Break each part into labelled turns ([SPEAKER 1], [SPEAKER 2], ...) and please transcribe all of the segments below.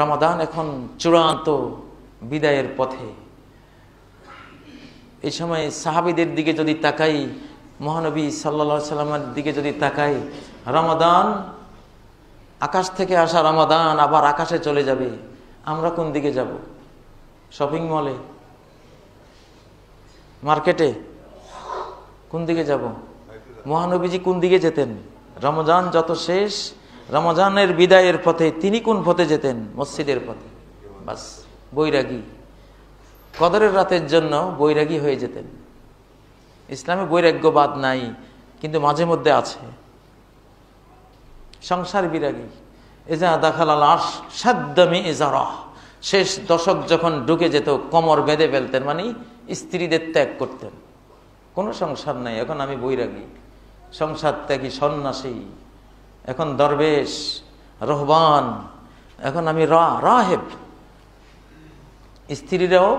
[SPEAKER 1] রামাদান এখন চূড়ান্ত বিদায়ের পথে এই সময় সাহাবিদের দিকে যদি তাকাই মহানবী সাল্লা সাল্লামের দিকে যদি তাকাই রামাদান আকাশ থেকে আসা রামাদান আবার আকাশে চলে যাবে আমরা কোন দিকে যাব শপিং মলে মার্কেটে কোন দিকে যাব মহানবীজি কোন দিকে যেতেন রমজান যত শেষ রমজানের বিদায়ের পথে তিনি কোন পথে যেতেন মসজিদের পথে বাস বৈরাগী কদরের রাতের জন্য বৈরাগী হয়ে যেতেন ইসলামে বৈরাগ্যবাদ নাই কিন্তু মাঝে মধ্যে আছে সংসার বিরাগী এজা দেখাল সাদ্যমি সাদ্দামি শেষ দশক যখন ঢুকে যেত কমর বেঁধে ফেলতেন মানে স্ত্রীদের ত্যাগ করতেন কোনো সংসার নাই এখন আমি বৈরাগী সংসার ত্যাগী সন্ন্যাসী এখন দরবেশ রহবান এখন আমি রা রাহেব স্ত্রীরাও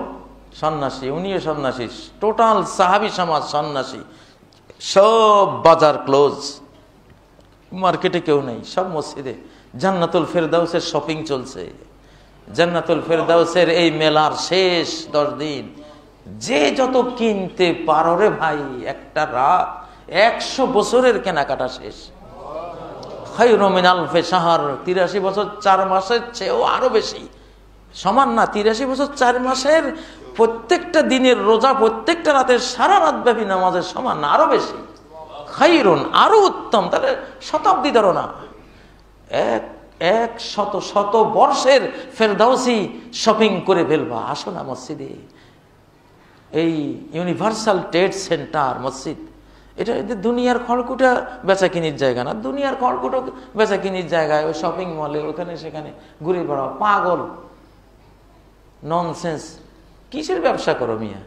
[SPEAKER 1] সন্ন্যাসী উনিও সন্ন্যাসী টোটাল সাহাবি সমাজ সন্ন্যাসী সব বাজার ক্লোজ মার্কেটে কেউ নেই সব মসজিদে জান্নাতুল ফেরদাউসের শপিং চলছে জান্নাতুল ফেরদাউসের এই মেলার শেষ দশ দিন যে যত কিনতে পারো রে ভাই একটা রাত একশো বছরের কেনাকাটা শেষ খৈরমিন আলফে সাহার তিরাশি বছর চার মাসের চেয়েও আরও বেশি সমান না তিরাশি বছর চার মাসের প্রত্যেকটা দিনের রোজা প্রত্যেকটা রাতের সারা রাতব্যাপী নামাজের সমান না আরও বেশি খাইরুন আরও উত্তম তাহলে শতাব্দী ধরো না এক এক শত শত বর্ষের ফেরদাউসি শপিং করে ফেলবা আসো না মসজিদে এই ইউনিভার্সাল ট্রেড সেন্টার মসজিদ এটা এদের দুনিয়ার খড়কুটা বেচা কিনির জায়গা না দুনিয়ার খড়কুটো বেচা কিনির জায়গায় ওই শপিং মলে ওখানে সেখানে ঘুরে বেড়াও পাগল ননসেন্স কিসের ব্যবসা করো মিয়া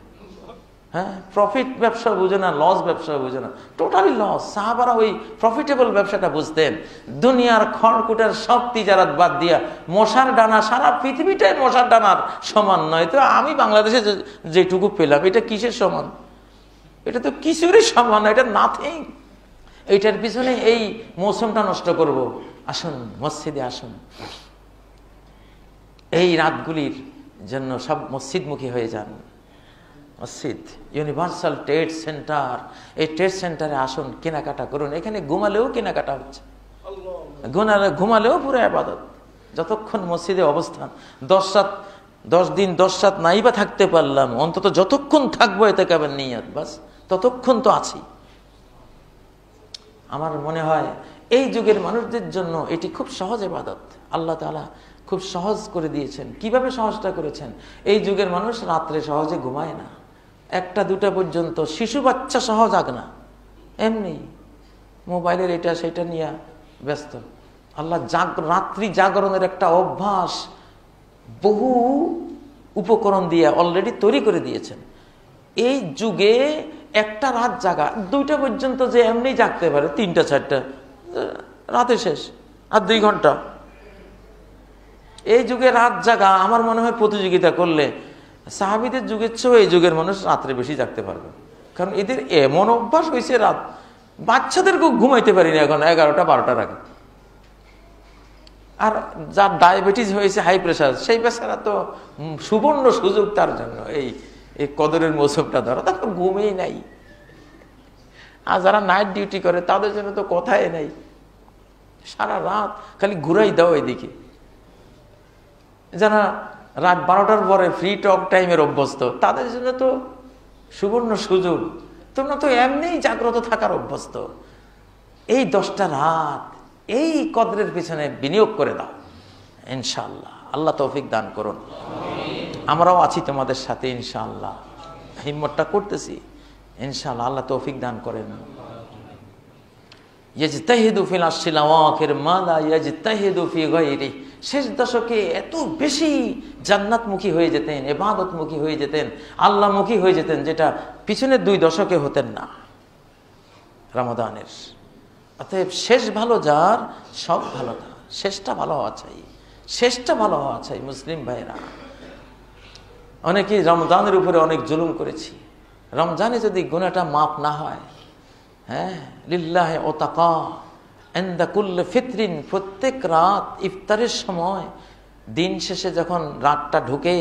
[SPEAKER 1] হ্যাঁ প্রফিট ব্যবসা বুঝে না লস ব্যবসা বুঝে না টোটালি লস সাহাবারা ওই প্রফিটেবল ব্যবসাটা বুঝতেন দুনিয়ার খড়কুটার সব তিজারাত বাদ দিয়া মশার ডানা সারা পৃথিবীটাই মশার ডানার সমান নয় তো আমি বাংলাদেশে যেটুকু পেলাম এটা কিসের সমান এটা তো কিছুরই সম্মান এটা নাথিং এইটার পিছনে এই মৌসুমটা নষ্ট করব আসুন মসজিদে আসুন এই রাতগুলির জন্য সব মসজিদমুখী হয়ে যান মসজিদ ইউনিভার্সাল ট্রেড সেন্টার এই ট্রেড সেন্টারে আসুন কেনাকাটা করুন এখানে ঘুমালেও কেনাকাটা হচ্ছে ঘুমালে ঘুমালেও পুরো আবাদত যতক্ষণ মসজিদে অবস্থান দশ রাত দশ দিন দশ রাত নাই বা থাকতে পারলাম অন্তত যতক্ষণ থাকবো এতে কেবল নিয়াত বাস ততক্ষণ তো আছি আমার মনে হয় এই যুগের মানুষদের জন্য এটি খুব সহজ এবাদত আল্লাহ তালা খুব সহজ করে দিয়েছেন কিভাবে সহজটা করেছেন এই যুগের মানুষ রাত্রে সহজে ঘুমায় না একটা দুটা পর্যন্ত শিশু বাচ্চা সহজ আগ না এমনি মোবাইলের এটা সেটা নিয়ে ব্যস্ত আল্লাহ জাগ রাত্রি জাগরণের একটা অভ্যাস বহু উপকরণ দিয়ে অলরেডি তৈরি করে দিয়েছেন এই যুগে একটা রাত জাগা দুইটা পর্যন্ত যে এমনি জাগতে পারে তিনটা চারটা রাতে শেষ আর দুই ঘন্টা এই যুগে রাত জাগা আমার মনে হয় প্রতিযোগিতা করলে সাহাবিদের যুগের চেয়েও এই যুগের মানুষ রাত্রে বেশি জাগতে পারবে কারণ এদের এমন অভ্যাস হয়েছে রাত বাচ্চাদেরকেও ঘুমাইতে পারি না এখন এগারোটা বারোটার আগে আর যার ডায়াবেটিস হয়েছে হাই প্রেশার সেই পেশারা তো সুবর্ণ সুযোগ তার জন্য এই এই কদরের মৌসুমটা ধরো তখন ঘুমেই নাই আর যারা নাইট ডিউটি করে তাদের জন্য তো কথাই নাই সারা রাত খালি ঘুরাই দাও এদিকে যারা রাত বারোটার পরে ফ্রি টক টাইমের অভ্যস্ত তাদের জন্য তো সুবর্ণ সুযোগ তোমরা তো এমনিই জাগ্রত থাকার অভ্যস্ত এই দশটা রাত এই কদরের পিছনে বিনিয়োগ করে দাও ইনশাল্লাহ আল্লাহ তৌফিক দান করুন আমরাও আছি তোমাদের সাথে ইনশাআল্লাহ হিম্মতটা করতেছি ইনশাআল্লাহ আল্লাহ তৌফিক দান করেন শেষ দশকে এত বেশি জান্নাতমুখী হয়ে যেতেন এবাদতমুখী হয়ে যেতেন আল্লাহমুখী হয়ে যেতেন যেটা পিছনের দুই দশকে হতেন না রামাদানের অতএব শেষ ভালো যার সব ভালো তার শেষটা ভালো হওয়া চাই শেষটা ভালো হওয়া চাই মুসলিম ভাইরা অনেকে রমজানের উপরে অনেক জুলুম করেছি রমজানে যদি গুণাটা মাপ না হয় হ্যাঁ লিল্লাহে ও তাকা ফিতরিন প্রত্যেক রাত ইফতারের সময় দিন শেষে যখন রাতটা ঢুকে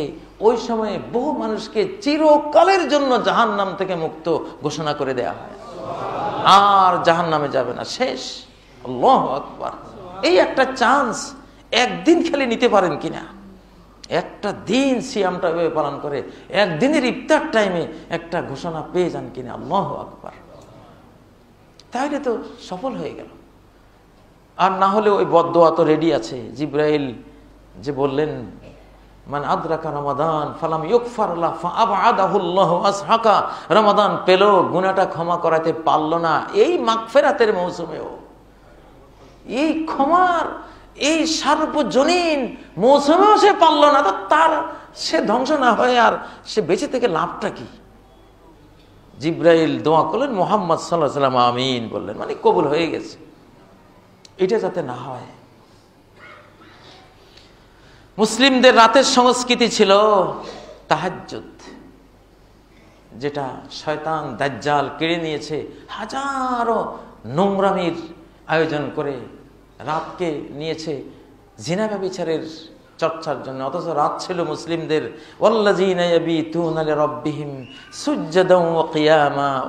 [SPEAKER 1] ওই সময়ে বহু মানুষকে চিরকালের জন্য জাহান নাম থেকে মুক্ত ঘোষণা করে দেয়া হয় আর জাহান নামে যাবে না শেষ আল্লাহ এই একটা চান্স একদিন খেলে নিতে পারেন কিনা একটা দিন সিয়ামটা এভাবে পালন করে একদিনের ইফতার টাইমে একটা ঘোষণা পেয়ে যান কিনা আল্লাহ আকবর তাহলে তো সফল হয়ে গেল আর না হলে ওই বদোয়া তো রেডি আছে জিব্রাইল যে বললেন মানে আদ্রাকা রমাদান ফালাম আসহাকা রমাদান পেল গুণাটা ক্ষমা করাতে পারল না এই মাগফেরাতের মৌসুমেও এই ক্ষমার এই সার্বজনীন মৌসুমেও সে পারল না তো তার সে ধ্বংস না হয় আর সে বেঁচে থেকে লাভটা কি জিব্রাইল দোয়া করলেন মোহাম্মদ সাল্লাহ সাল্লাম আমিন বললেন মানে কবুল হয়ে গেছে এটা যাতে না হয় মুসলিমদের রাতের সংস্কৃতি ছিল তাহাজ্জুদ যেটা শয়তান দাজ্জাল কেড়ে নিয়েছে হাজারো নোংরামির আয়োজন করে রাতকে নিয়েছে জিনা বিচারের চর্চার জন্য অথচ রাত ছিল মুসলিমদের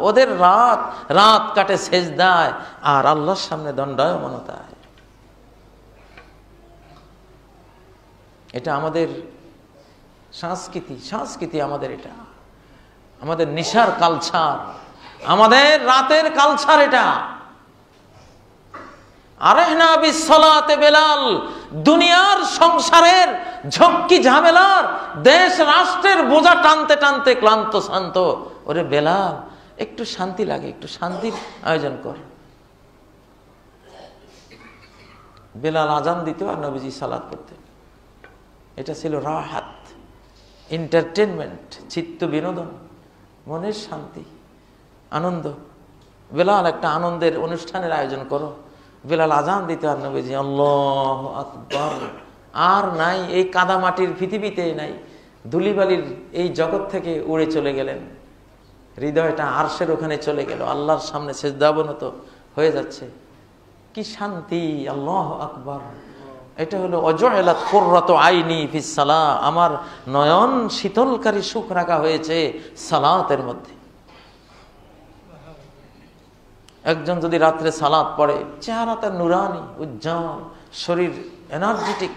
[SPEAKER 1] ওদের রাত রাত কাটে দেয় আর আল্লাহর সামনে দণ্ডায়মনতায় এটা আমাদের সংস্কৃতি সংস্কৃতি আমাদের এটা আমাদের নিশার কালচার আমাদের রাতের কালচার এটা বেলাল দুনিয়ার সংসারের ঝক্কি ঝামেলার দেশ রাষ্ট্রের বোঝা টানতে টানতে ক্লান্ত শান্ত ওরে বেলাল একটু শান্তি লাগে একটু শান্তির আয়োজন কর বেলাল আজান দিত আর নবীজি সালাদ করতে এটা ছিল রাহাত এন্টারটেনমেন্ট চিত্ত বিনোদন মনের শান্তি আনন্দ বেলাল একটা আনন্দের অনুষ্ঠানের আয়োজন করো বেলাল আজান দিতে আর নবীজি আল্লাহ আকবর আর নাই এই কাদামাটির পৃথিবীতে নাই ধুলিবালির এই জগৎ থেকে উড়ে চলে গেলেন হৃদয়টা আরশের ওখানে চলে গেল আল্লাহর সামনে শেষদাবনত হয়ে যাচ্ছে কি শান্তি আল্লাহ আকবর এটা হলো অজয়েলা কোর্রত আইনি ফিসালা আমার নয়ন শীতলকারী সুখ রাখা হয়েছে সালাতের মধ্যে একজন যদি রাত্রে সালাদ পড়ে চেহারা তার নুরানি উজ্জ্বল শরীর এনার্জেটিক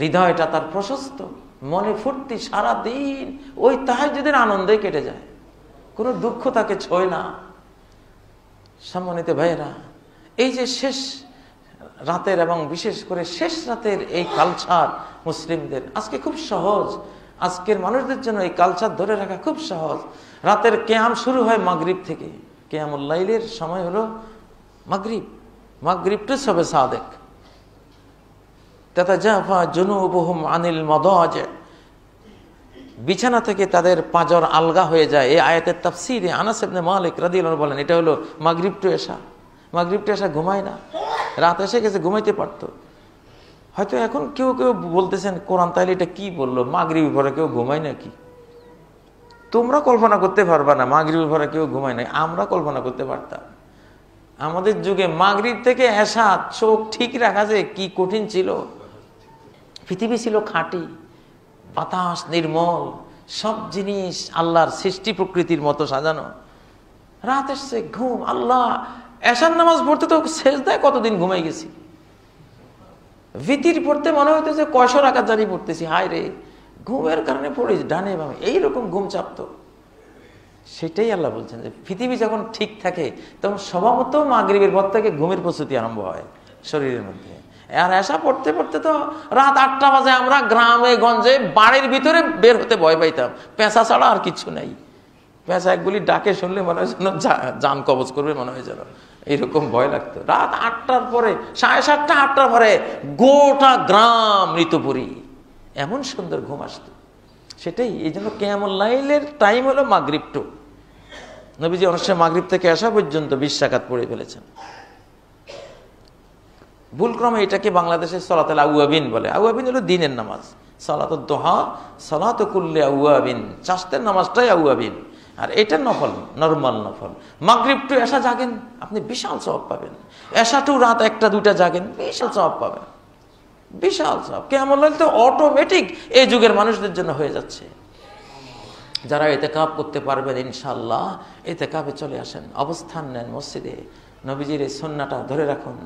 [SPEAKER 1] হৃদয়টা তার প্রশস্ত মনে ফুর্তি সারাদিন ওই তাহাজুদের আনন্দে কেটে যায় কোনো দুঃখ তাকে ছয় না সম্মানিত ভাইয়েরা এই যে শেষ রাতের এবং বিশেষ করে শেষ রাতের এই কালচার মুসলিমদের আজকে খুব সহজ আজকের মানুষদের জন্য এই কালচার ধরে রাখা খুব সহজ রাতের ক্যাম শুরু হয় মাগরীব থেকে কেয়ামুল্লাইলের সময় হলো মাগরীব মাগরীব টু সবে সাদেক তাতা জাফা আনিল বিছানা থেকে তাদের পাঁজর আলগা হয়ে যায় এই আয়াতের তাফসিরে আনাস ইবনে মালিক রাদিয়াল্লাহু বলেন এটা হলো মাগরিব টু এসা মাগরিব টু এসা ঘুমায় না রাত এসে গেছে ঘুমাইতে পারতো হয়তো এখন কেউ কেউ বলতেছেন কোরআন তাইলে এটা কি বললো মাগরিব পরে কেউ ঘুমায় নাকি তোমরা কল্পনা করতে পারবা না মাগরিবের ভরে কেউ ঘুমায় নাই আমরা কল্পনা করতে পারতাম আমাদের যুগে মাগরীর থেকে এসা চোখ ঠিক রাখা যে কি কঠিন ছিল পৃথিবী ছিল খাঁটি বাতাস নির্মল সব জিনিস আল্লাহর সৃষ্টি প্রকৃতির মতো সাজানো রাত এসছে ঘুম আল্লাহ এসার নামাজ পড়তে তো শেষ দেয় কতদিন ঘুমাই গেছি ভীতির পড়তে মনে হইতেছে যে কয়শো রাখা জানি পড়তেছি হায় রে ঘুমের কারণে পড়ে ডানে বামে এইরকম ঘুম চাপতো সেটাই আল্লাহ বলছেন যে পৃথিবী যখন ঠিক থাকে তখন স্বভাবত মাগরীবের পর থেকে ঘুমের প্রস্তুতি আরম্ভ হয় শরীরের মধ্যে আর আশা পড়তে পড়তে তো রাত আটটা বাজে আমরা গ্রামে গঞ্জে বাড়ির ভিতরে বের হতে ভয় পাইতাম পেঁচা ছাড়া আর কিছু নাই পেঁচা একগুলি ডাকে শুনলে মনে হয় যেন যান কবচ করবে মনে হয় যেন এরকম ভয় লাগতো রাত আটটার পরে সাড়ে সাতটা আটটার পরে গোটা গ্রাম ঋতুপুরী এমন সুন্দর ঘুম আসত সেটাই এই জন্য ক্যামলাইলের টাইম হলো মাগরীব টু নবীজি অনুষ্ঠানে মাগরীব থেকে আসা পর্যন্ত বিশ্বাঘাত পড়ে ফেলেছেন ভুলক্রমে এটাকে বাংলাদেশে সলাতাল আউয়াবিন বলে আউয়াবিন হলো দিনের নামাজ সলাত দোহা সলাত কুল্লে আউয়াবিন চাষের নামাজটাই আউয়াবিন আর এটা নফল নর্মাল নফল মাগরীব টু এসা জাগেন আপনি বিশাল স্বভাব পাবেন এসা টু রাত একটা দুটা জাগেন বিশাল স্বভাব পাবেন বিশাল সব কেমন তো অটোমেটিক এই যুগের মানুষদের জন্য হয়ে যাচ্ছে যারা এতে কাপ করতে পারবেন ইনশাল্লাহ এতে কাপে চলে আসেন অবস্থান নেন মসজিদে নবীজির এই সন্নাটা ধরে রাখুন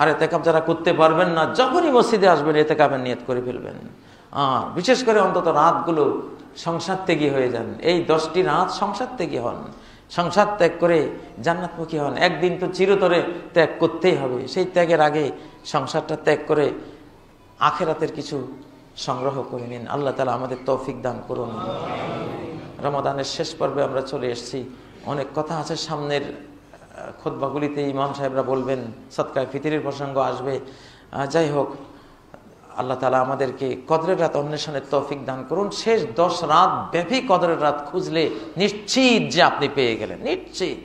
[SPEAKER 1] আর এতে কাপ যারা করতে পারবেন না যখনই মসজিদে আসবেন এতে কাপের নিয়ত করে ফেলবেন আর বিশেষ করে অন্তত রাতগুলো সংসার ত্যাগী হয়ে যান এই দশটি রাত সংসার ত্যাগী হন সংসার ত্যাগ করে জান্নাতমুখী হন একদিন তো চিরতরে ত্যাগ করতেই হবে সেই ত্যাগের আগে সংসারটা ত্যাগ করে আখেরাতের কিছু সংগ্রহ করে নিন আল্লাহ তালা আমাদের তৌফিক দান করুন রমাদানের শেষ পর্বে আমরা চলে এসেছি অনেক কথা আছে সামনের খোদবাগুলিতে ইমাম সাহেবরা বলবেন সৎকায় ফিতিরের প্রসঙ্গ আসবে যাই হোক আল্লাহ তালা আমাদেরকে কদরের রাত অন্বেষণের তৌফিক দান করুন শেষ দশ রাত ব্যাপী কদরের রাত খুঁজলে নিশ্চিত যে আপনি পেয়ে গেলেন নিশ্চিত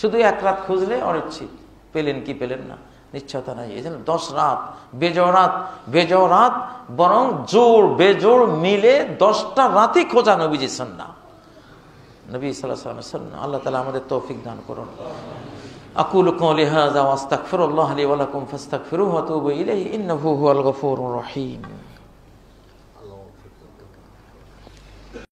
[SPEAKER 1] শুধু এক রাত খুঁজলে অনিশ্চিত পেলেন কি পেলেন না নিশ্চয়তা নাই এই দশ রাত বেজরাত বেজরাত বরং জোর বেজোর মিলে দশটা রাতই খোঁজা নবীজি সন্না নবী সাল্লাহ সাল্লামের সন্না আল্লাহ তালা আমাদের তৌফিক দান করুন কৌলি হাজা ওয়াস্তাক ফিরুল্লাহ আলী ওয়ালাকুম ফাস্তাক ফিরু وأتوب إليه إنه هو গফুর রহিম